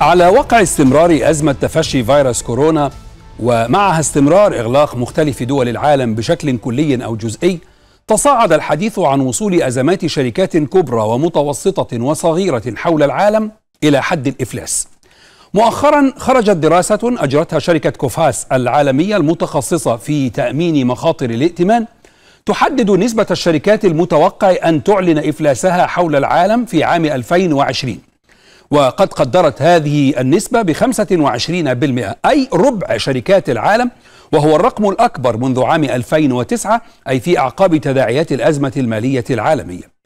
على وقع استمرار أزمة تفشي فيروس كورونا ومعها استمرار إغلاق مختلف دول العالم بشكل كلي أو جزئي تصاعد الحديث عن وصول أزمات شركات كبرى ومتوسطة وصغيرة حول العالم إلى حد الإفلاس مؤخرا خرجت دراسة أجرتها شركة كوفاس العالمية المتخصصة في تأمين مخاطر الائتمان تحدد نسبة الشركات المتوقع أن تعلن إفلاسها حول العالم في عام 2020 وقد قدرت هذه النسبة ب 25% أي ربع شركات العالم وهو الرقم الأكبر منذ عام 2009 أي في أعقاب تداعيات الأزمة المالية العالمية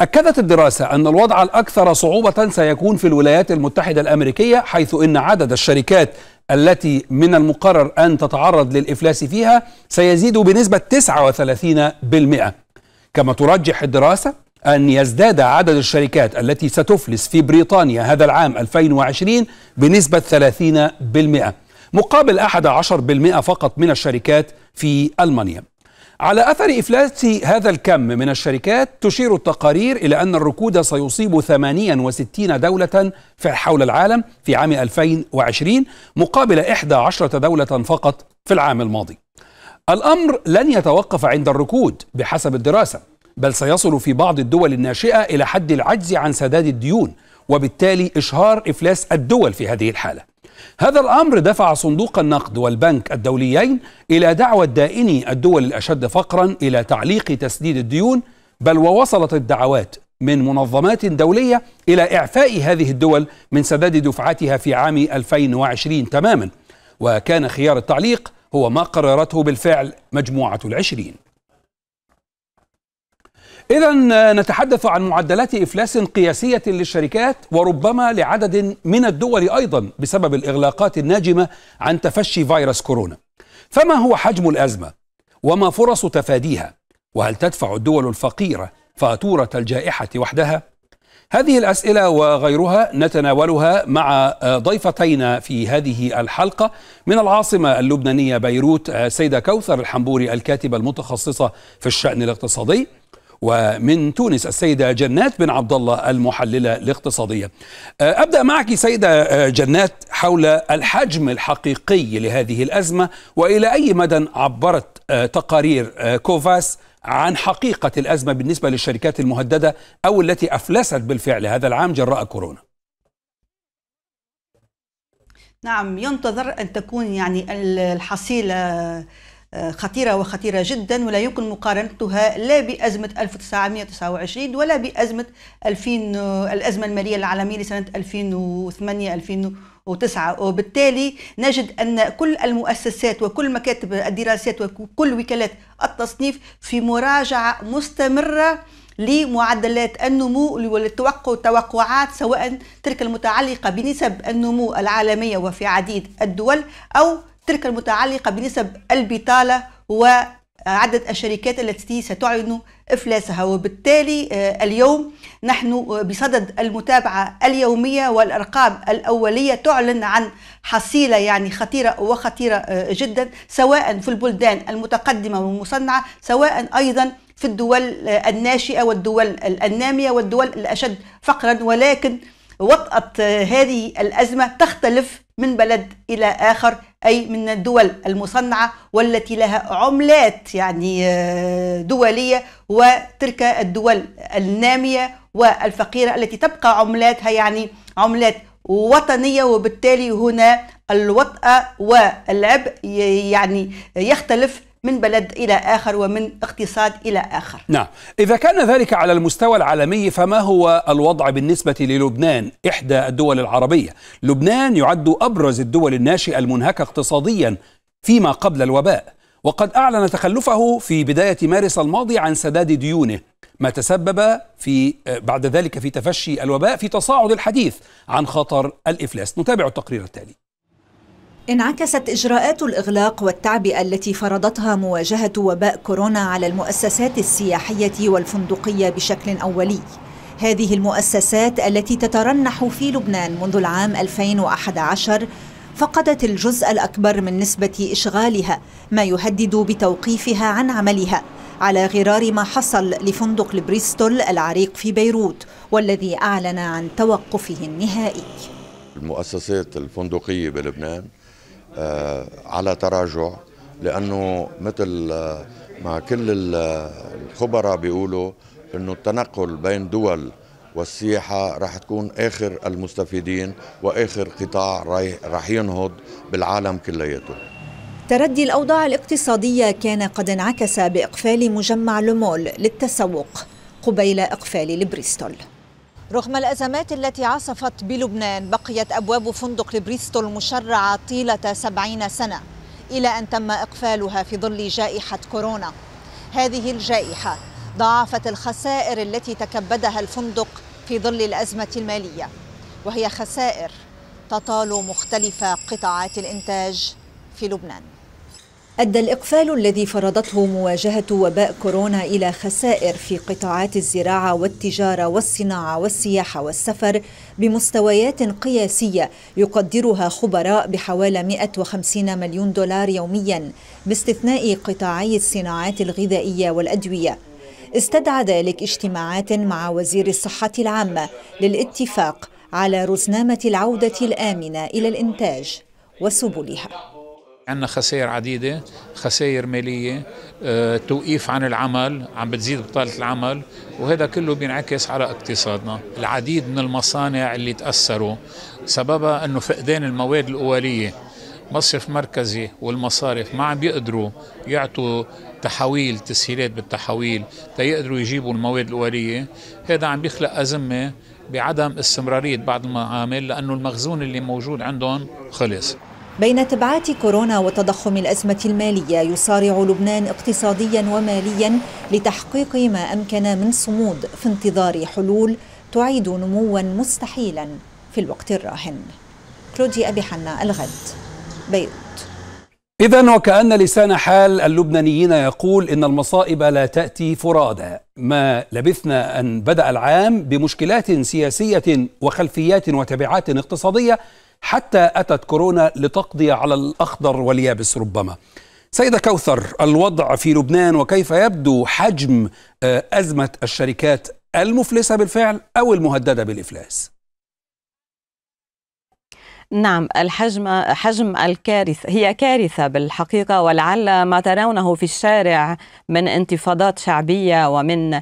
أكدت الدراسة أن الوضع الأكثر صعوبة سيكون في الولايات المتحدة الأمريكية حيث أن عدد الشركات التي من المقرر أن تتعرض للإفلاس فيها سيزيد بنسبة 39% كما ترجح الدراسة أن يزداد عدد الشركات التي ستفلس في بريطانيا هذا العام 2020 بنسبة 30% مقابل 11% فقط من الشركات في ألمانيا على أثر إفلاس هذا الكم من الشركات تشير التقارير إلى أن الركود سيصيب 68 دولة حول العالم في عام 2020 مقابل 11 دولة فقط في العام الماضي الأمر لن يتوقف عند الركود بحسب الدراسة بل سيصل في بعض الدول الناشئة إلى حد العجز عن سداد الديون وبالتالي إشهار إفلاس الدول في هذه الحالة هذا الأمر دفع صندوق النقد والبنك الدوليين إلى دعوة دائني الدول الأشد فقرا إلى تعليق تسديد الديون بل ووصلت الدعوات من منظمات دولية إلى إعفاء هذه الدول من سداد دفعاتها في عام 2020 تماما وكان خيار التعليق هو ما قررته بالفعل مجموعة العشرين إذا نتحدث عن معدلات إفلاس قياسية للشركات وربما لعدد من الدول أيضا بسبب الإغلاقات الناجمة عن تفشي فيروس كورونا. فما هو حجم الأزمة؟ وما فرص تفاديها؟ وهل تدفع الدول الفقيرة فاتورة الجائحة وحدها؟ هذه الأسئلة وغيرها نتناولها مع ضيفتينا في هذه الحلقة من العاصمة اللبنانية بيروت سيدة كوثر الحنبوري الكاتبة المتخصصة في الشأن الاقتصادي ومن تونس السيدة جنات بن عبد الله المحللة الاقتصادية آه، أبدأ معك سيدة آه، جنات حول الحجم الحقيقي لهذه الأزمة وإلى أي مدى عبرت آه، تقارير كوفاس عن حقيقة الأزمة بالنسبة للشركات المهددة أو التي أفلست بالفعل هذا العام جراء كورونا نعم ينتظر أن تكون يعني الحصيلة خطيرة وخطيرة جدا ولا يمكن مقارنتها لا بأزمة 1929 ولا بأزمة 2000 الأزمة المالية العالمية لسنة 2008 2009 وبالتالي نجد أن كل المؤسسات وكل مكاتب الدراسات وكل وكالات التصنيف في مراجعة مستمرة لمعدلات النمو والتوقع التوقعات سواء تلك المتعلقة بنسب النمو العالمية وفي عديد الدول أو تلك المتعلقة بنسب البطالة وعدد الشركات التي ستعلن إفلاسها وبالتالي آه، اليوم نحن آه، بصدد المتابعة اليومية والأرقام الأولية تعلن عن حصيلة يعني خطيرة وخطيرة آه، جدا سواء في البلدان المتقدمة والمصنعة سواء أيضا في الدول الناشئة والدول النامية والدول الأشد فقرا ولكن وطأة هذه الأزمة تختلف من بلد إلى آخر أي من الدول المصنعة والتي لها عملات يعني آه، دولية وتلك الدول النامية والفقيرة التي تبقى عملاتها يعني عملات وطنية وبالتالي هنا الوطأة والعبء يعني يختلف من بلد إلى آخر ومن اقتصاد إلى آخر نعم إذا كان ذلك على المستوى العالمي فما هو الوضع بالنسبة للبنان إحدى الدول العربية لبنان يعد أبرز الدول الناشئة المنهكة اقتصاديا فيما قبل الوباء وقد أعلن تخلفه في بداية مارس الماضي عن سداد ديونه ما تسبب في بعد ذلك في تفشي الوباء في تصاعد الحديث عن خطر الإفلاس نتابع التقرير التالي انعكست إجراءات الإغلاق والتعبئة التي فرضتها مواجهة وباء كورونا على المؤسسات السياحية والفندقية بشكل أولي هذه المؤسسات التي تترنح في لبنان منذ العام 2011 فقدت الجزء الأكبر من نسبة إشغالها ما يهدد بتوقيفها عن عملها على غرار ما حصل لفندق البريستول العريق في بيروت والذي أعلن عن توقفه النهائي المؤسسات الفندقية بلبنان آه، على تراجع لانه مثل آه، ما كل آه، الخبراء بيقولوا انه التنقل بين دول والسياحة رح تكون آخر المستفيدين وآخر قطاع راح ينهض بالعالم كلياته تردي الأوضاع الاقتصادية كان قد انعكس بإقفال مجمع لومول للتسوق قبيل إقفال البريستول. رغم الأزمات التي عصفت بلبنان بقيت أبواب فندق بريستول مشرعة طيلة سبعين سنة إلى أن تم إقفالها في ظل جائحة كورونا هذه الجائحة ضاعفت الخسائر التي تكبدها الفندق في ظل الأزمة المالية وهي خسائر تطال مختلف قطاعات الإنتاج في لبنان أدى الإقفال الذي فرضته مواجهة وباء كورونا إلى خسائر في قطاعات الزراعة والتجارة والصناعة والسياحة والسفر بمستويات قياسية يقدرها خبراء بحوالي 150 مليون دولار يوميا باستثناء قطاعي الصناعات الغذائية والأدوية استدعى ذلك اجتماعات مع وزير الصحة العامة للاتفاق على رزنامة العودة الآمنة إلى الإنتاج وسبلها عندنا خسائر عديدة خسائر مالية آه، توقيف عن العمل عم بتزيد بطالة العمل وهذا كله بينعكس على اقتصادنا العديد من المصانع اللي تأثروا سببها أنه فقدان المواد الأولية مصرف مركزي والمصارف ما عم بيقدروا يعطوا تحويل تسهيلات بالتحويل تيقدروا يجيبوا المواد الأولية هذا عم بيخلق أزمة بعدم استمرارية بعض المعامل لأنه المخزون اللي موجود عندهم خلص بين تبعات كورونا وتضخم الأزمة المالية يصارع لبنان اقتصاديا وماليا لتحقيق ما أمكن من صمود في انتظار حلول تعيد نموا مستحيلا في الوقت الراهن كلودي أبي حنا الغد بيروت إذا وكأن لسان حال اللبنانيين يقول إن المصائب لا تأتي فرادى، ما لبثنا أن بدأ العام بمشكلات سياسية وخلفيات وتبعات اقتصادية حتى أتت كورونا لتقضي على الأخضر واليابس ربما سيدة كوثر الوضع في لبنان وكيف يبدو حجم آه، أزمة الشركات المفلسة بالفعل أو المهددة بالإفلاس نعم الحجم حجم الكارثة هي كارثة بالحقيقة ولعل ما ترونه في الشارع من انتفاضات شعبية ومن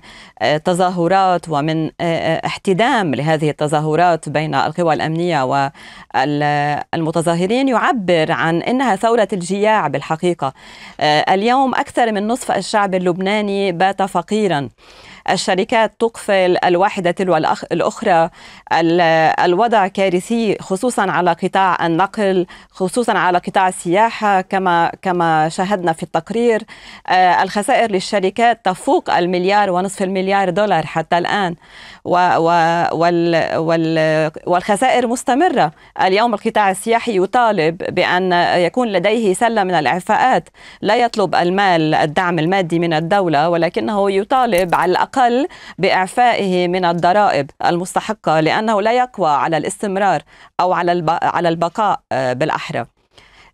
آه، تظاهرات ومن آه، آه، احتدام لهذه التظاهرات بين القوى الأمنية والمتظاهرين يعبر عن أنها ثورة الجياع بالحقيقة اليوم أكثر من نصف الشعب اللبناني بات فقيراً الشركات تقفل الواحدة تلو الأخرى الوضع كارثي خصوصا على قطاع النقل خصوصا على قطاع السياحة كما كما شاهدنا في التقرير آه، الخسائر للشركات تفوق المليار ونصف المليار دولار حتى الآن والخسائر مستمرة اليوم القطاع السياحي يطالب بأن يكون لديه سلة من الإعفاءات لا يطلب المال الدعم المادي من الدولة ولكنه يطالب على الأقل الأقل بإعفائه من الضرائب المستحقة لأنه لا يقوى على الاستمرار أو على البقاء آه، بالأحرى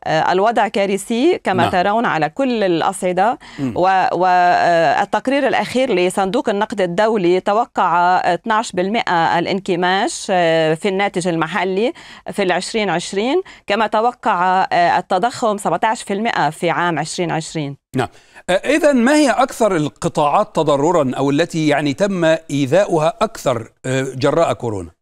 آه، الوضع كارثي كما نعم. ترون على كل الأصعدة والتقرير آه، الأخير لصندوق النقد الدولي توقع 12% الانكماش آه، في الناتج المحلي في 2020 كما توقع التضخم 17% في عام 2020 نعم إذا ما هي أكثر القطاعات تضررا أو التي يعني تم إيذاؤها أكثر جراء كورونا؟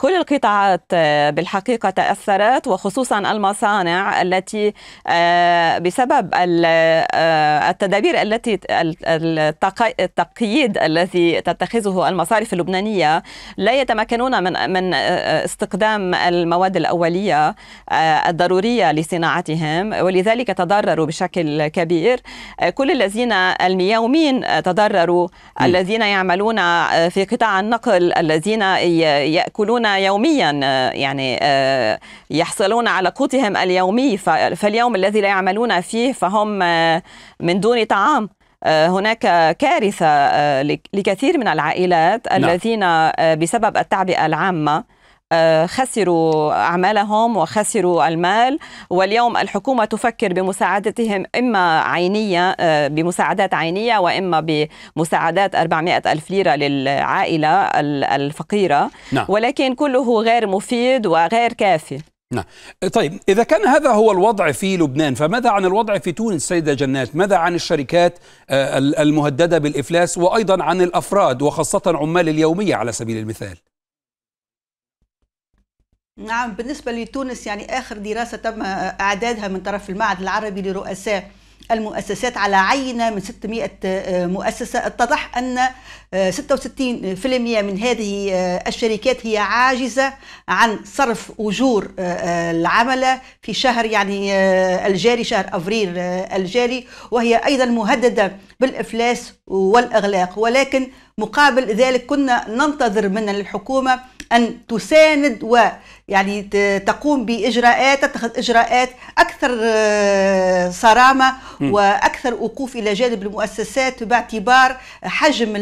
كل القطاعات آه، بالحقيقة تأثرت وخصوصا المصانع التي آه، بسبب آه، التدابير التي التقييد الذي تتخذه المصارف اللبنانية لا يتمكنون من من استقدام المواد الأولية الضرورية لصناعتهم ولذلك تضرروا بشكل كبير كل الذين اليومين تضرروا الذين يعملون في قطاع النقل الذين يأكلون يوميا يعني آه، يحصلون على قوتهم اليومي فاليوم الذي لا يعملون فيه فهم آه، من دون طعام آه، هناك كارثة لكثير من العائلات نعم. الذين بسبب التعبئة العامة آه، خسروا أعمالهم وخسروا المال واليوم الحكومة تفكر بمساعدتهم إما عينية آه، بمساعدات عينية وإما بمساعدات 400 ألف ليرة للعائلة الفقيرة نعم. ولكن كله غير مفيد وغير كافي نعم طيب إذا كان هذا هو الوضع في لبنان فماذا عن الوضع في تونس سيدة جنات ماذا عن الشركات آه، المهددة بالإفلاس وأيضا عن الأفراد وخاصة عمال اليومية على سبيل المثال نعم بالنسبة لتونس يعني آخر دراسة تم إعدادها من طرف المعهد العربي لرؤساء المؤسسات على عينة من 600 آه، مؤسسة اتضح أن 66% آه، من هذه آه، الشركات هي عاجزة عن صرف أجور العملة في شهر يعني الجاري شهر أفريل الجاري وهي أيضا مهددة بالإفلاس والإغلاق ولكن مقابل ذلك كنا ننتظر من الحكومة أن تساند ويعني تقوم بإجراءات تتخذ إجراءات أكثر آه، صرامة وأكثر وقوف إلى جانب المؤسسات باعتبار حجم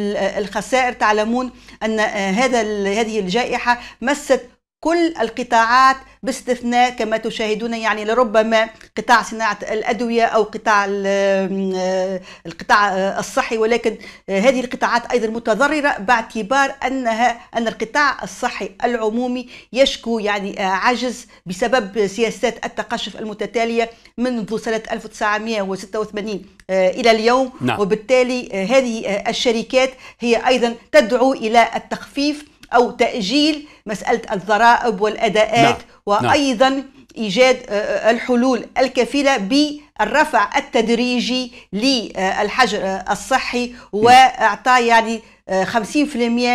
الخسائر تعلمون أن آه، هذا هذه الجائحة مست كل القطاعات باستثناء كما تشاهدون يعني لربما قطاع صناعة الأدوية أو قطاع آه، القطاع آه، الصحي ولكن آه، هذه القطاعات أيضا متضررة باعتبار أنها أن القطاع الصحي العمومي يشكو يعني عجز بسبب سياسات التقشف المتتالية منذ سنة 1986 إلى اليوم نعم. وبالتالي هذه الشركات هي أيضا تدعو إلى التخفيف أو تأجيل مسألة الضرائب والأداءات نعم. نعم. وأيضا إيجاد آه، آه، الحلول الكفيلة بالرفع التدريجي للحجر آه، الصحي وإعطاء يعني 50%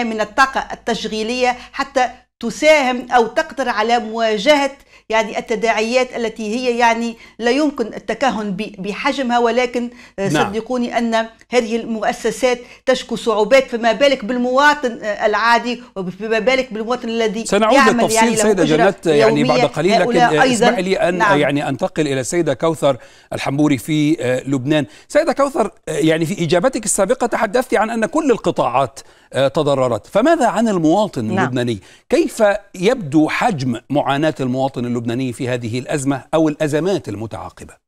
من الطاقة التشغيلية حتى تساهم أو تقدر على مواجهة يعني التداعيات التي هي يعني لا يمكن التكهن بحجمها ولكن آه، نعم. صدقوني أن هذه المؤسسات تشكو صعوبات فما بالك بالمواطن آه، العادي وفما بالك بالمواطن الذي سنعود للتفصيل يعني سيدة جنات يعني بعد قليل لكن اسمح لي أن نعم. يعني أنتقل إلى السيدة كوثر الحموري في آه، لبنان سيدة كوثر يعني في إجابتك السابقة تحدثت عن أن كل القطاعات آه، تضررت فماذا عن المواطن نعم. اللبناني كيف يبدو حجم معاناة المواطن اللبناني في هذه الأزمة أو الأزمات المتعاقبة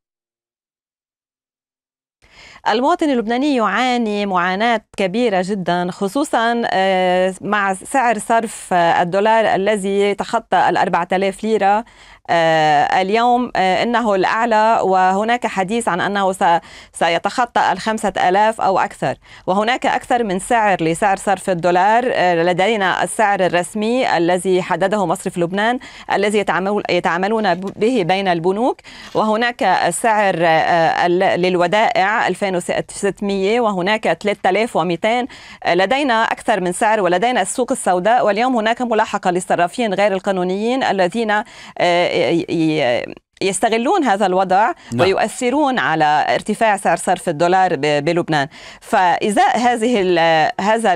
المواطن اللبناني يعاني معاناة كبيرة جدا خصوصا آه، مع سعر صرف الدولار الذي تخطى ال 4000 ليرة آه، اليوم آه، إنه الأعلى وهناك حديث عن أنه سيتخطى الخمسة ألاف أو أكثر وهناك أكثر من سعر لسعر صرف الدولار آه، لدينا السعر الرسمي الذي حدده مصرف لبنان الذي يتعاملون به بين البنوك وهناك السعر للودائع 2600 وهناك 3200 لدينا أكثر من سعر ولدينا السوق السوداء واليوم هناك ملاحقة للصرافين غير القانونيين الذين يستغلون هذا الوضع نعم. ويؤثرون على ارتفاع سعر صرف الدولار بلبنان فإزاء هذه هذا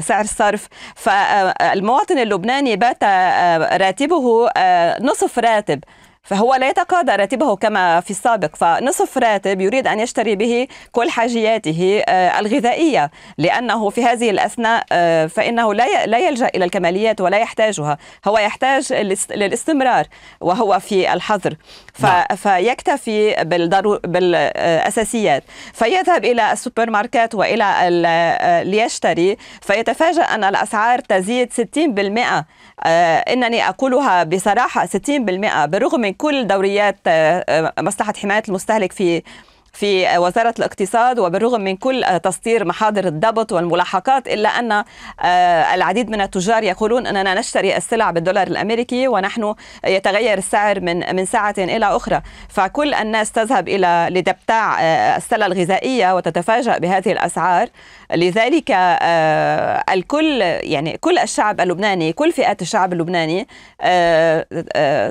سعر الصرف فالمواطن اللبناني بات آه، راتبه آه، نصف راتب فهو لا يتقاضى راتبه كما في السابق فنصف راتب يريد أن يشتري به كل حاجياته آه، الغذائية لأنه في هذه الأثناء آه، فإنه لا لا يلجأ إلى الكماليات ولا يحتاجها هو يحتاج للاستمرار وهو في الحظر نعم. فيكتفي بالأساسيات فيذهب إلى السوبر ماركت وإلى آه، ليشتري فيتفاجأ أن الأسعار تزيد 60% إنني أقولها بصراحة 60% بالرغم من يعني كل دوريات آه، آه، مصلحه حمايه المستهلك في في وزارة الاقتصاد وبالرغم من كل تسطير محاضر الضبط والملاحقات إلا أن آه، العديد من التجار يقولون أننا نشتري السلع بالدولار الأمريكي ونحن يتغير السعر من من ساعة إلى أخرى فكل الناس تذهب إلى لتبتاع السلة آه، الغذائية وتتفاجأ بهذه الأسعار لذلك آه، الكل يعني كل الشعب اللبناني كل فئات الشعب اللبناني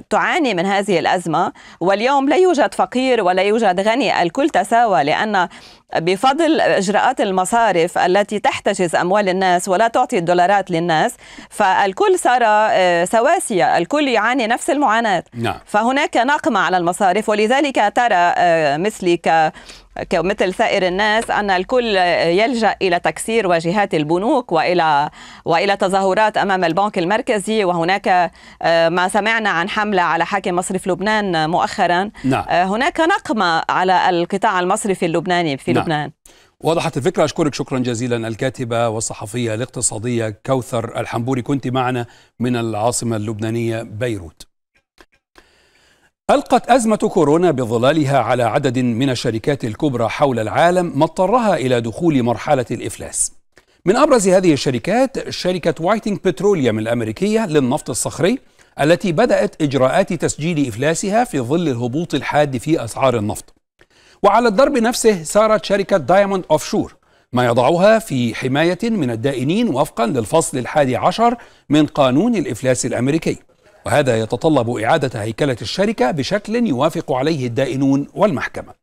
تعاني من هذه الأزمة واليوم لا يوجد فقير ولا يوجد غني الكل تساوى لأن بفضل إجراءات المصارف التي تحتجز أموال الناس ولا تعطي الدولارات للناس فالكل صار آه، سواسية الكل يعاني نفس المعاناة نعم. فهناك نقمة على المصارف ولذلك ترى آه، مثلي ك مثل سائر الناس أن الكل يلجأ إلى تكسير واجهات البنوك وإلى وإلى تظاهرات أمام البنك المركزي وهناك آه، ما سمعنا عن حملة على حاكم مصرف لبنان مؤخرا نعم. آه، هناك نقمة على القطاع المصرفي اللبناني في نعم. لبنان وضحت الفكرة أشكرك شكرا جزيلا الكاتبة والصحفية الاقتصادية كوثر الحنبوري كنت معنا من العاصمة اللبنانية بيروت ألقت أزمة كورونا بظلالها على عدد من الشركات الكبرى حول العالم ما اضطرها إلى دخول مرحلة الإفلاس من أبرز هذه الشركات شركة وايتنج بتروليوم الأمريكية للنفط الصخري التي بدأت إجراءات تسجيل إفلاسها في ظل الهبوط الحاد في أسعار النفط وعلى الضرب نفسه سارت شركة دايموند شور ما يضعها في حماية من الدائنين وفقا للفصل الحادي عشر من قانون الإفلاس الأمريكي وهذا يتطلب إعادة هيكلة الشركة بشكل يوافق عليه الدائنون والمحكمة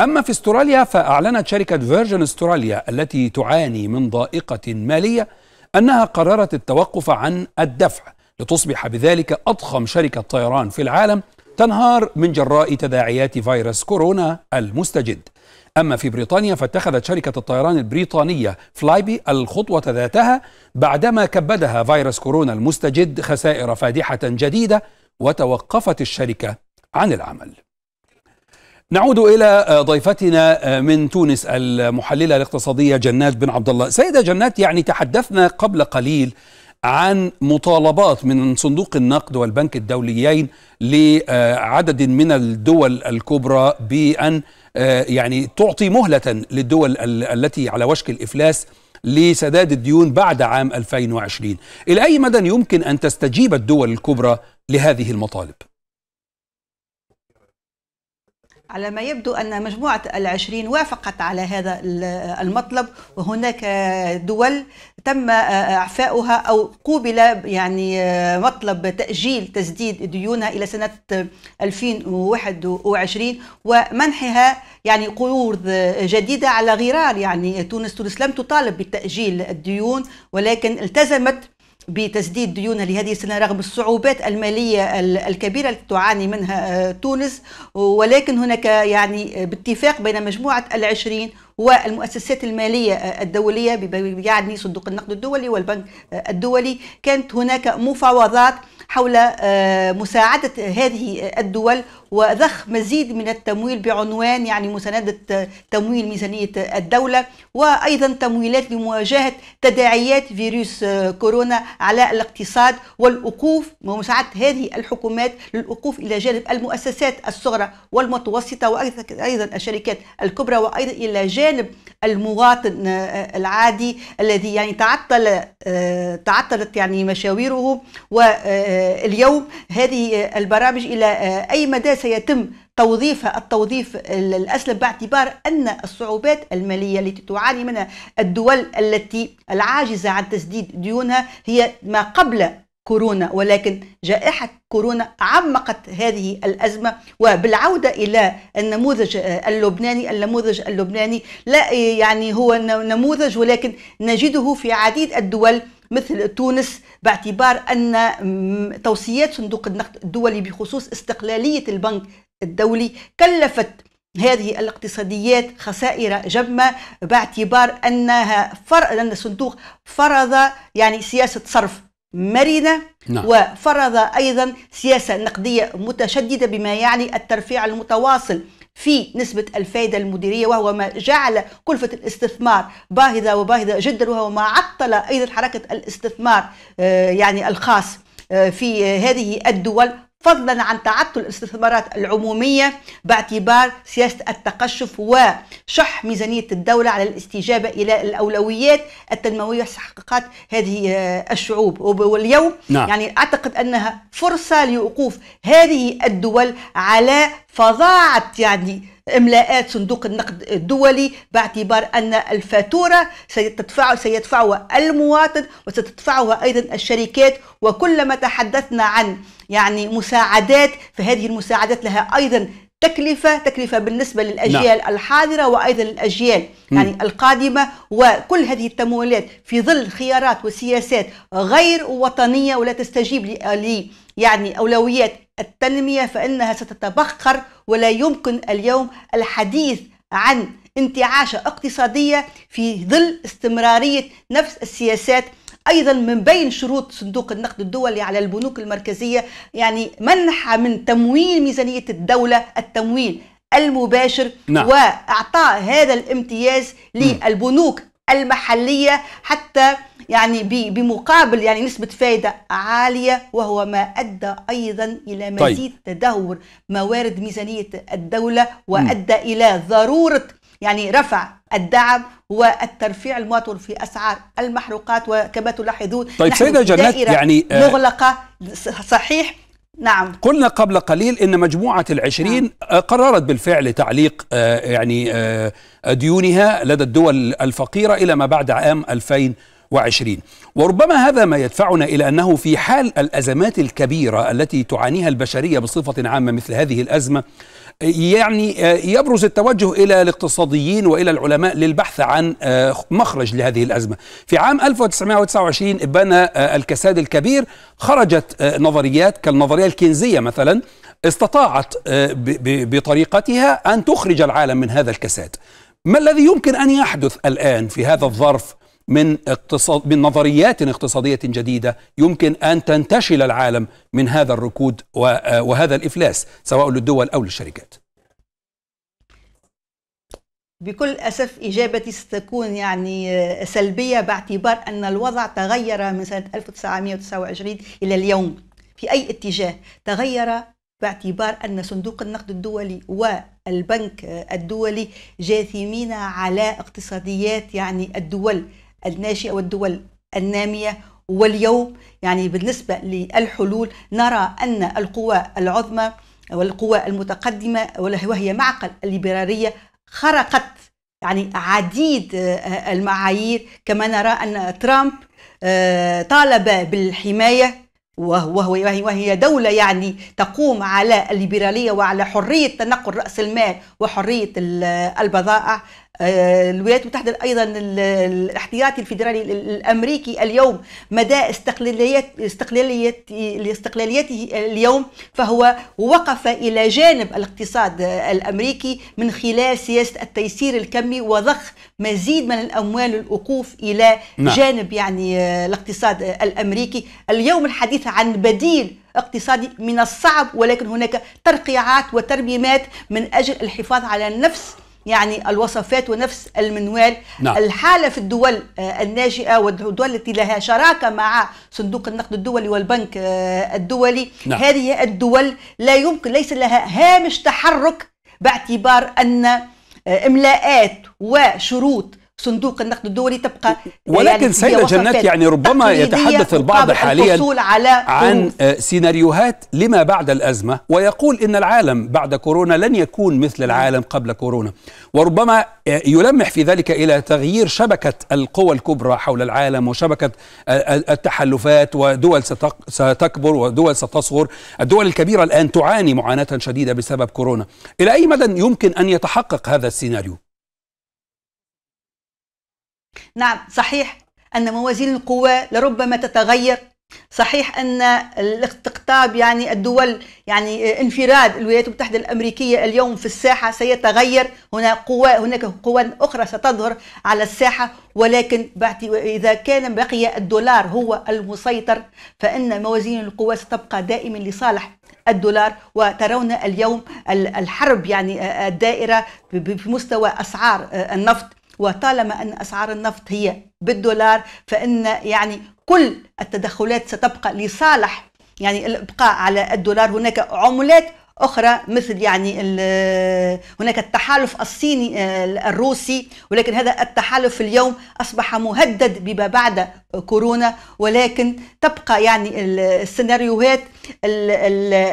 أما في استراليا فأعلنت شركة فيرجن استراليا التي تعاني من ضائقة مالية أنها قررت التوقف عن الدفع لتصبح بذلك أضخم شركة طيران في العالم تنهار من جراء تداعيات فيروس كورونا المستجد أما في بريطانيا فاتخذت شركة الطيران البريطانية فلايبي الخطوة ذاتها بعدما كبدها فيروس كورونا المستجد خسائر فادحة جديدة وتوقفت الشركة عن العمل نعود إلى آه، ضيفتنا آه، من تونس المحللة الاقتصادية جنات بن عبد الله سيدة جنات يعني تحدثنا قبل قليل عن مطالبات من صندوق النقد والبنك الدوليين لعدد من الدول الكبرى بأن آه، يعني تعطي مهلة للدول التي على وشك الإفلاس لسداد الديون بعد عام 2020 إلى أي مدى يمكن أن تستجيب الدول الكبرى لهذه المطالب؟ على ما يبدو أن مجموعة العشرين وافقت على هذا المطلب وهناك دول تم إعفاؤها أو قوبل يعني مطلب تأجيل تسديد ديونها إلى سنة 2021 ومنحها يعني قروض جديدة على غرار يعني تونس تونس لم تطالب بتأجيل الديون ولكن التزمت بتسديد ديونها لهذه السنه رغم الصعوبات الماليه الكبيره التي تعاني منها آه، تونس ولكن هناك يعني باتفاق بين مجموعه العشرين والمؤسسات المالية آه، الدولية يعني صندوق النقد الدولي والبنك آه، الدولي كانت هناك مفاوضات حول آه، مساعدة هذه الدول وضخ مزيد من التمويل بعنوان يعني مساندة آه، تمويل ميزانية الدولة وأيضا تمويلات لمواجهة تداعيات فيروس آه، كورونا على الاقتصاد والوقوف ومساعدة هذه الحكومات للوقوف إلى جانب المؤسسات الصغرى والمتوسطة وأيضا الشركات الكبرى وأيضا إلى جانب المواطن آه، العادي الذي يعني تعطل آه، تعطلت يعني مشاويره واليوم آه، هذه البرامج الى اي مدى سيتم توظيفها التوظيف الاسلم باعتبار ان الصعوبات الماليه التي تعاني منها الدول التي العاجزه عن تسديد ديونها هي ما قبل كورونا ولكن جائحة كورونا عمقت هذه الأزمة وبالعودة إلى النموذج اللبناني النموذج اللبناني لا يعني هو نموذج ولكن نجده في عديد الدول مثل تونس باعتبار أن توصيات صندوق النقد الدولي بخصوص استقلالية البنك الدولي كلفت هذه الاقتصاديات خسائر جمة باعتبار أنها فر... أن الصندوق فرض يعني سياسة صرف مرنة نعم. وفرض أيضا سياسة نقدية متشددة بما يعني الترفيع المتواصل في نسبة الفائدة المديرية وهو ما جعل كلفة الاستثمار باهظة وباهظة جدا وهو ما عطل أيضا حركة الاستثمار آه، يعني الخاص آه، في هذه الدول فضلا عن تعطل الاستثمارات العمومية باعتبار سياسة التقشف وشح ميزانية الدولة على الاستجابة إلى الأولويات التنموية حققت هذه آه، الشعوب واليوم نعم. يعني أعتقد أنها فرصة لوقوف هذه الدول على فظاعة يعني املاءات صندوق النقد الدولي باعتبار ان الفاتوره ستدفع سيدفعها المواطن وستدفعها ايضا الشركات وكلما تحدثنا عن يعني مساعدات فهذه المساعدات لها ايضا تكلفة تكلفة بالنسبة للأجيال لا. نعم. الحاضرة وأيضا الأجيال م. يعني القادمة وكل هذه التمويلات في ظل خيارات وسياسات غير وطنية ولا تستجيب يعني أولويات التنمية فإنها ستتبخر ولا يمكن اليوم الحديث عن انتعاشة اقتصادية في ظل استمرارية نفس السياسات ايضا من بين شروط صندوق النقد الدولي على البنوك المركزيه يعني منح من تمويل ميزانيه الدوله التمويل المباشر نعم. واعطاء هذا الامتياز للبنوك المحليه حتى يعني بمقابل يعني نسبة فائدة عالية وهو ما أدى أيضا إلى طيب. مزيد طيب. تدهور موارد ميزانية الدولة وأدى م. إلى ضرورة يعني رفع الدعم والترفيع المواطن في اسعار المحروقات وكما تلاحظون طيب سيده جنات يعني آه، مغلقه صحيح نعم قلنا قبل قليل ان مجموعه العشرين نعم. آه، قررت بالفعل تعليق آه، يعني ديونها لدى الدول الفقيره الى ما بعد عام 2020 وعشرين وربما هذا ما يدفعنا إلى أنه في حال الأزمات الكبيرة التي تعانيها البشرية بصفة عامة مثل هذه الأزمة يعني آه، يبرز التوجه الى الاقتصاديين والى العلماء للبحث عن آه، مخرج لهذه الازمه. في عام 1929 بنى آه، الكساد الكبير خرجت نظريات كالنظريه الكينزيه مثلا استطاعت بطريقتها ان تخرج العالم من هذا الكساد. ما الذي يمكن ان يحدث الان في هذا الظرف من اقتصاد من نظريات اقتصاديه جديده يمكن ان تنتشل العالم من هذا الركود آه، وهذا الافلاس سواء للدول او للشركات. بكل أسف إجابتي ستكون يعني آه، سلبية باعتبار أن الوضع تغير من سنة 1929 إلى اليوم في أي اتجاه تغير باعتبار أن صندوق النقد الدولي والبنك الدولي جاثمين على اقتصاديات يعني الدول الناشئة والدول النامية واليوم يعني بالنسبة للحلول نرى أن القوى العظمى والقوى المتقدمة وهي معقل الليبرالية خرقت يعني عديد آه، المعايير كما نرى أن ترامب آه، طالب بالحماية وهي, وهي دولة يعني تقوم على الليبرالية وعلى حرية تنقل رأس المال وحرية البضائع آه، الولايات المتحدة أيضا الاحتياطي الفيدرالي الأمريكي اليوم مدى استقلاليات استقلاليته اليوم فهو وقف إلى جانب الاقتصاد الأمريكي من خلال سياسة التيسير الكمي وضخ مزيد من الأموال الوقوف إلى نعم. جانب يعني آه، الاقتصاد الأمريكي اليوم الحديث الحديث عن بديل اقتصادي من الصعب ولكن هناك ترقيعات وترميمات من أجل الحفاظ على نفس يعني الوصفات ونفس المنوال نعم. الحالة في الدول آه، الناشئة والدول التي لها شراكة مع صندوق النقد الدولي والبنك آه، الدولي نعم. هذه الدول لا يمكن ليس لها هامش تحرك باعتبار أن آه، إملاءات وشروط صندوق النقد الدولي تبقى ولكن يعني سيدة جنات يعني ربما يتحدث البعض حاليا على عن آه، سيناريوهات لما بعد الأزمة ويقول إن العالم بعد كورونا لن يكون مثل نعم. العالم قبل كورونا وربما آه، يلمح في ذلك إلى تغيير شبكة القوى الكبرى حول العالم وشبكة آه، التحالفات ودول ستكبر ودول ستصغر الدول الكبيرة الآن تعاني معاناة شديدة بسبب كورونا إلى أي مدى يمكن أن يتحقق هذا السيناريو؟ نعم صحيح أن موازين القوى لربما تتغير صحيح أن الاستقطاب يعني الدول يعني انفراد الولايات المتحدة الأمريكية اليوم في الساحة سيتغير هنا قوى هناك قوى أخرى ستظهر على الساحة ولكن إذا كان بقي الدولار هو المسيطر فإن موازين القوى ستبقى دائما لصالح الدولار وترون اليوم الحرب يعني الدائرة بمستوى أسعار النفط وطالما أن أسعار النفط هي بالدولار فإن يعني كل التدخلات ستبقى لصالح يعني الإبقاء على الدولار هناك عملات اخرى مثل يعني هناك التحالف الصيني آه، الروسي ولكن هذا التحالف اليوم اصبح مهدد بما بعد كورونا ولكن تبقى يعني السيناريوهات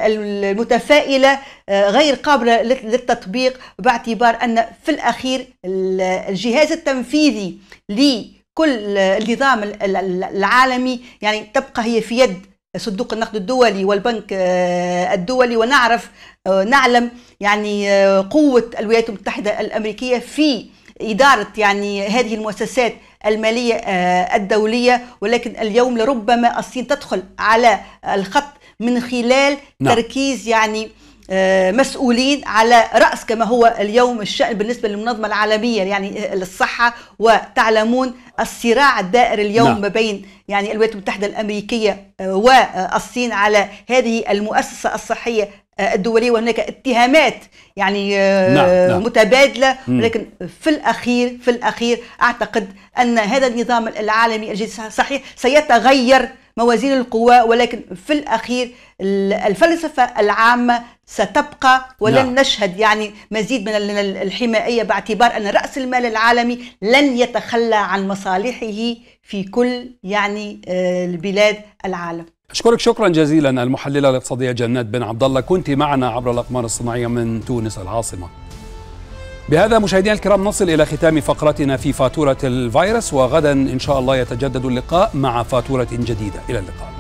المتفائلة آه، غير قابلة للتطبيق باعتبار أن في الأخير الجهاز التنفيذي لكل النظام العالمي يعني تبقى هي في يد صندوق النقد الدولي والبنك آه، الدولي ونعرف آه، نعلم يعني قوة الولايات المتحدة الأمريكية في إدارة يعني هذه المؤسسات المالية الدولية ولكن اليوم لربما الصين تدخل على الخط من خلال نعم. تركيز يعني آه، مسؤولين على رأس كما هو اليوم الشأن بالنسبة للمنظمة العالمية يعني آه، للصحة وتعلمون الصراع الدائر اليوم نعم. ما بين يعني الولايات المتحدة الأمريكية آه، والصين على هذه المؤسسة الصحية الدولية وهناك اتهامات يعني نعم. نعم. متبادلة ولكن في الأخير في الأخير أعتقد أن هذا النظام العالمي الجديد صحيح سيتغير موازين القوى ولكن في الأخير الفلسفة العامة ستبقى ولن نعم. نشهد يعني مزيد من الحمائية باعتبار أن رأس المال العالمي لن يتخلى عن مصالحه في كل يعني آه، البلاد العالم أشكرك شكرا جزيلا المحللة الاقتصادية جنات بن عبد الله كنت معنا عبر الأقمار الصناعية من تونس العاصمة بهذا مشاهدينا الكرام نصل إلى ختام فقرتنا في فاتورة الفيروس وغدا إن شاء الله يتجدد اللقاء مع فاتورة جديدة إلى اللقاء